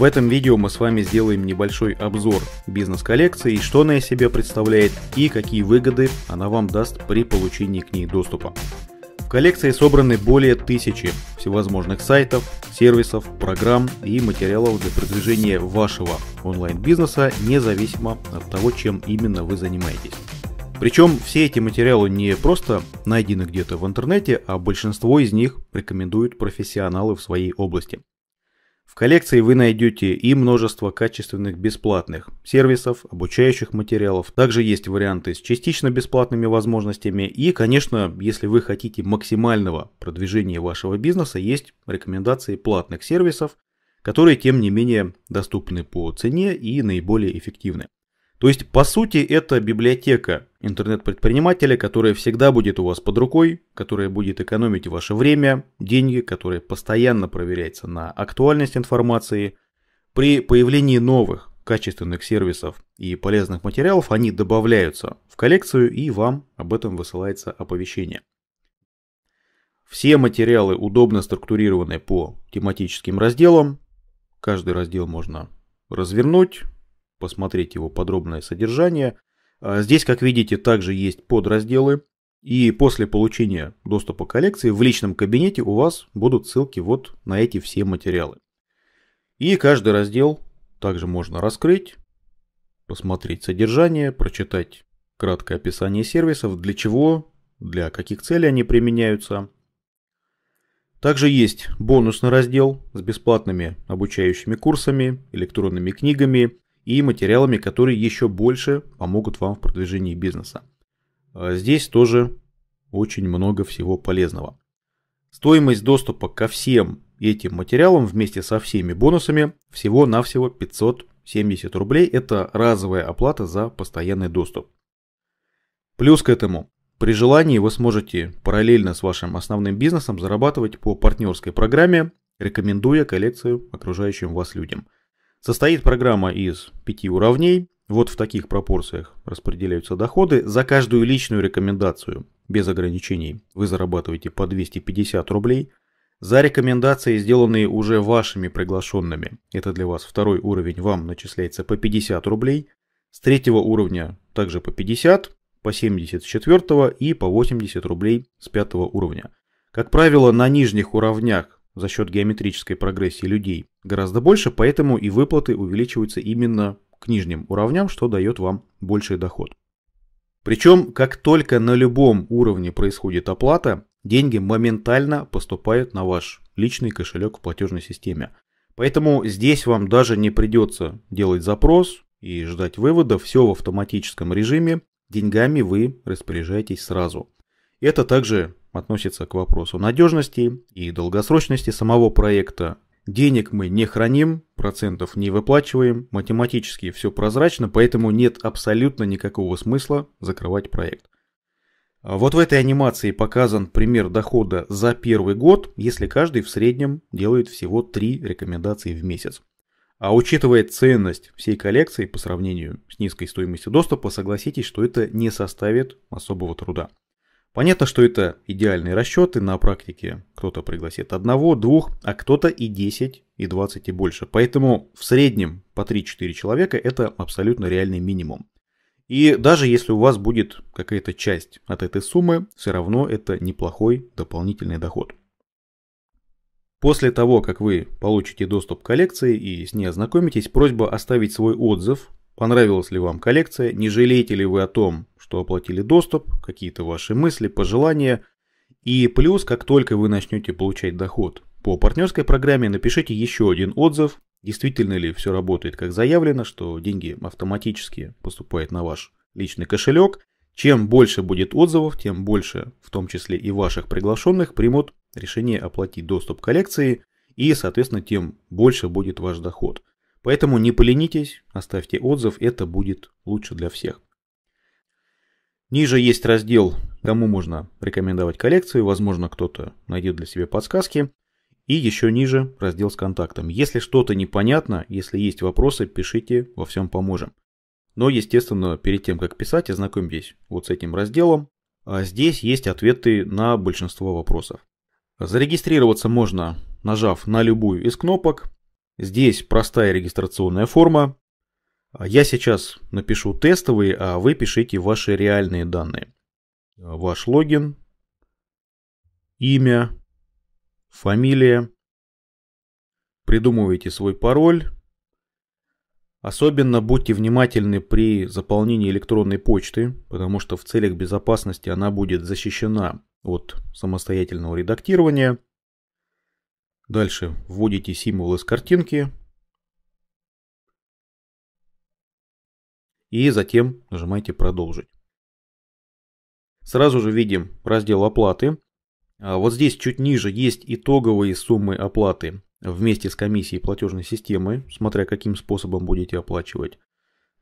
В этом видео мы с вами сделаем небольшой обзор бизнес-коллекции, что она из себя представляет и какие выгоды она вам даст при получении к ней доступа. В коллекции собраны более тысячи всевозможных сайтов, сервисов, программ и материалов для продвижения вашего онлайн-бизнеса, независимо от того, чем именно вы занимаетесь. Причем все эти материалы не просто найдены где-то в интернете, а большинство из них рекомендуют профессионалы в своей области. В коллекции вы найдете и множество качественных бесплатных сервисов, обучающих материалов. Также есть варианты с частично бесплатными возможностями. И, конечно, если вы хотите максимального продвижения вашего бизнеса, есть рекомендации платных сервисов, которые, тем не менее, доступны по цене и наиболее эффективны. То есть, по сути, это библиотека интернет-предпринимателя, которая всегда будет у вас под рукой, которая будет экономить ваше время, деньги, которая постоянно проверяется на актуальность информации. При появлении новых качественных сервисов и полезных материалов они добавляются в коллекцию и вам об этом высылается оповещение. Все материалы удобно структурированы по тематическим разделам. Каждый раздел можно развернуть, посмотреть его подробное содержание. А, здесь, как видите, также есть подразделы. И после получения доступа к коллекции в личном кабинете у вас будут ссылки вот на эти все материалы. И каждый раздел также можно раскрыть, посмотреть содержание, прочитать краткое описание сервисов, для чего, для каких целей они применяются. Также есть бонусный раздел с бесплатными обучающими курсами, электронными книгами – и материалами, которые еще больше помогут вам в продвижении бизнеса. А, здесь тоже очень много всего полезного. Стоимость доступа ко всем этим материалам вместе со всеми бонусами всего-навсего 570 рублей. Это разовая оплата за постоянный доступ. Плюс к этому, при желании вы сможете параллельно с вашим основным бизнесом зарабатывать по партнерской программе, рекомендуя коллекцию окружающим вас людям – Состоит программа из пяти уровней. Вот в таких пропорциях распределяются доходы за каждую личную рекомендацию. Без ограничений вы зарабатываете по 250 рублей за рекомендации, сделанные уже вашими приглашенными. Это для вас второй уровень, вам начисляется по 50 рублей. С третьего уровня также по 50, по 70 с четвертого и по 80 рублей с пятого уровня. Как правило, на нижних уровнях за счет геометрической прогрессии людей гораздо больше, поэтому и выплаты увеличиваются именно к нижним уровням, что дает вам больший доход. Причем, как только на любом уровне происходит оплата, деньги моментально поступают на ваш личный кошелек в платежной системе. Поэтому здесь вам даже не придется делать запрос и ждать вывода, все в автоматическом режиме, деньгами вы распоряжаетесь сразу. Это также относится к вопросу надежности и долгосрочности самого проекта. Денег мы не храним, процентов не выплачиваем, математически все прозрачно, поэтому нет абсолютно никакого смысла закрывать проект. Вот в этой анимации показан пример дохода за первый год, если каждый в среднем делает всего 3 рекомендации в месяц. А учитывая ценность всей коллекции по сравнению с низкой стоимостью доступа, согласитесь, что это не составит особого труда. Понятно, что это идеальные расчеты, на практике кто-то пригласит одного, двух, а кто-то и 10, и 20 и больше. Поэтому в среднем по 3-4 человека это абсолютно реальный минимум. И даже если у вас будет какая-то часть от этой суммы, все равно это неплохой дополнительный доход. После того, как вы получите доступ к коллекции и с ней ознакомитесь, просьба оставить свой отзыв, понравилась ли вам коллекция, не жалеете ли вы о том, что оплатили доступ, какие-то ваши мысли, пожелания. И плюс, как только вы начнете получать доход по партнерской программе, напишите еще один отзыв, действительно ли все работает как заявлено, что деньги автоматически поступают на ваш личный кошелек. Чем больше будет отзывов, тем больше, в том числе и ваших приглашенных, примут решение оплатить доступ к коллекции, и, соответственно, тем больше будет ваш доход. Поэтому не поленитесь, оставьте отзыв, это будет лучше для всех. Ниже есть раздел, кому можно рекомендовать коллекцию, возможно, кто-то найдет для себя подсказки. И еще ниже раздел с контактом. Если что-то непонятно, если есть вопросы, пишите, во всем поможем. Но, естественно, перед тем, как писать, ознакомьтесь вот с этим разделом. А здесь есть ответы на большинство вопросов. Зарегистрироваться можно, нажав на любую из кнопок. Здесь простая регистрационная форма. А я сейчас напишу тестовый, а вы пишите ваши реальные данные. А ваш логин, имя, фамилия. Придумывайте свой пароль. Особенно будьте внимательны при заполнении электронной почты, потому что в целях безопасности она будет защищена от самостоятельного редактирования. Дальше вводите символы с картинки, и затем нажимаете «Продолжить». Сразу же видим раздел оплаты. А вот здесь чуть ниже есть итоговые суммы оплаты вместе с комиссией платежной системы, смотря каким способом будете оплачивать.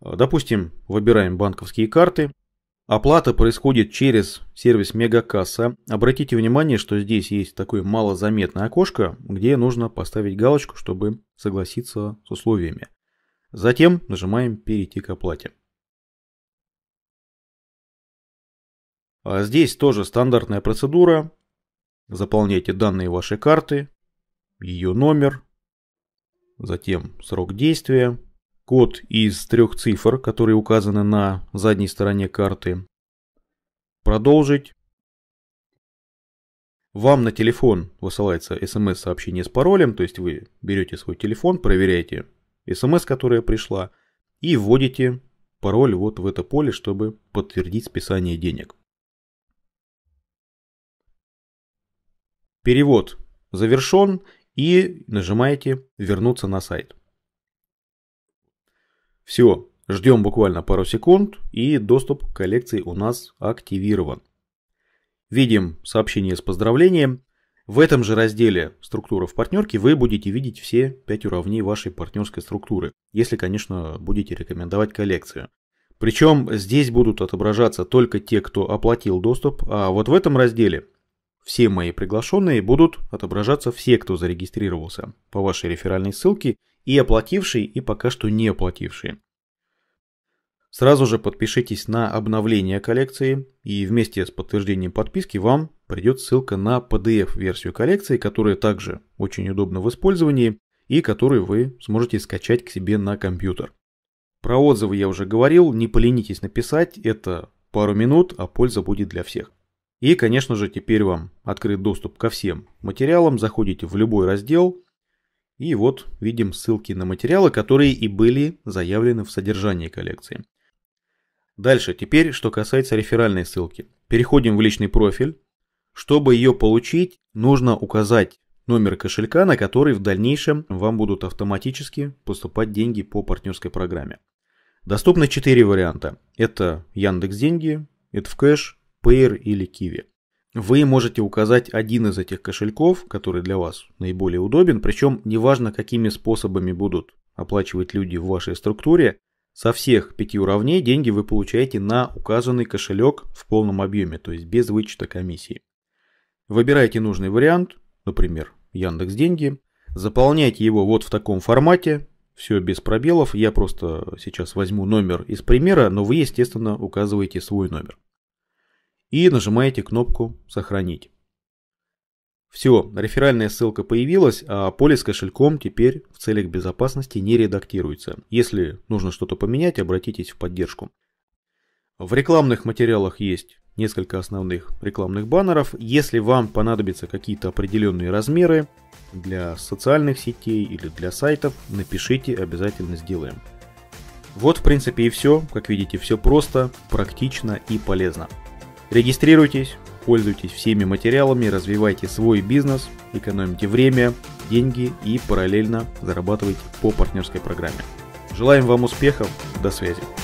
А, допустим, выбираем банковские карты. Оплата происходит через сервис Мегакасса. Обратите внимание, что здесь есть такое малозаметное окошко, где нужно поставить галочку, чтобы согласиться с условиями. Затем нажимаем «Перейти к оплате». А здесь тоже стандартная процедура. Заполняйте данные вашей карты, ее номер, затем срок действия, код из трех цифр, которые указаны на задней стороне карты. Продолжить. Вам на телефон высылается смс-сообщение с паролем, то есть вы берете свой телефон, проверяете смс, которая пришла, и вводите пароль вот в это поле, чтобы подтвердить списание денег. Перевод завершен и нажимаете вернуться на сайт. Все, ждем буквально пару секунд и доступ к коллекции у нас активирован. Видим сообщение с поздравлением в этом же разделе «Структура в партнерке» вы будете видеть все 5 уровней вашей партнерской структуры, если, конечно, будете рекомендовать коллекцию. Причем здесь будут отображаться только те, кто оплатил доступ, а вот в этом разделе все мои приглашенные будут отображаться все, кто зарегистрировался по вашей реферальной ссылке, и оплативший и пока что не оплативший. Сразу же подпишитесь на обновление коллекции, и вместе с подтверждением подписки вам придет ссылка на PDF-версию коллекции, которая также очень удобна в использовании и которую вы сможете скачать к себе на компьютер. Про отзывы я уже говорил, не поленитесь написать, это пару минут, а польза будет для всех. И, конечно же, теперь вам открыт доступ ко всем материалам, заходите в любой раздел, и вот видим ссылки на материалы, которые и были заявлены в содержании коллекции. Дальше, теперь, что касается реферальной ссылки. Переходим в личный профиль, чтобы ее получить, нужно указать номер кошелька, на который в дальнейшем вам будут автоматически поступать деньги по партнерской программе. Доступны 4 варианта. Это Яндекс Деньги, это в кэш, или Kiwi. Вы можете указать один из этих кошельков, который для вас наиболее удобен, причем неважно какими способами будут оплачивать люди в вашей структуре, со всех пяти уровней деньги вы получаете на указанный кошелек в полном объеме, то есть без вычета комиссии. Выбирайте нужный вариант, например, Яндекс Деньги, заполняйте его вот в таком формате, все без пробелов, я просто сейчас возьму номер из примера, но вы, естественно, указываете свой номер. И нажимаете кнопку «Сохранить». Все, реферальная ссылка появилась, а поле с кошельком теперь в целях безопасности не редактируется. Если нужно что-то поменять, обратитесь в поддержку. В рекламных материалах есть несколько основных рекламных баннеров. Если вам понадобятся какие-то определенные размеры для социальных сетей или для сайтов, напишите, обязательно сделаем. Вот в принципе и все. Как видите, все просто, практично и полезно. Регистрируйтесь, пользуйтесь всеми материалами, развивайте свой бизнес, экономите время, деньги и параллельно зарабатывайте по партнерской программе. Желаем вам успехов, до связи.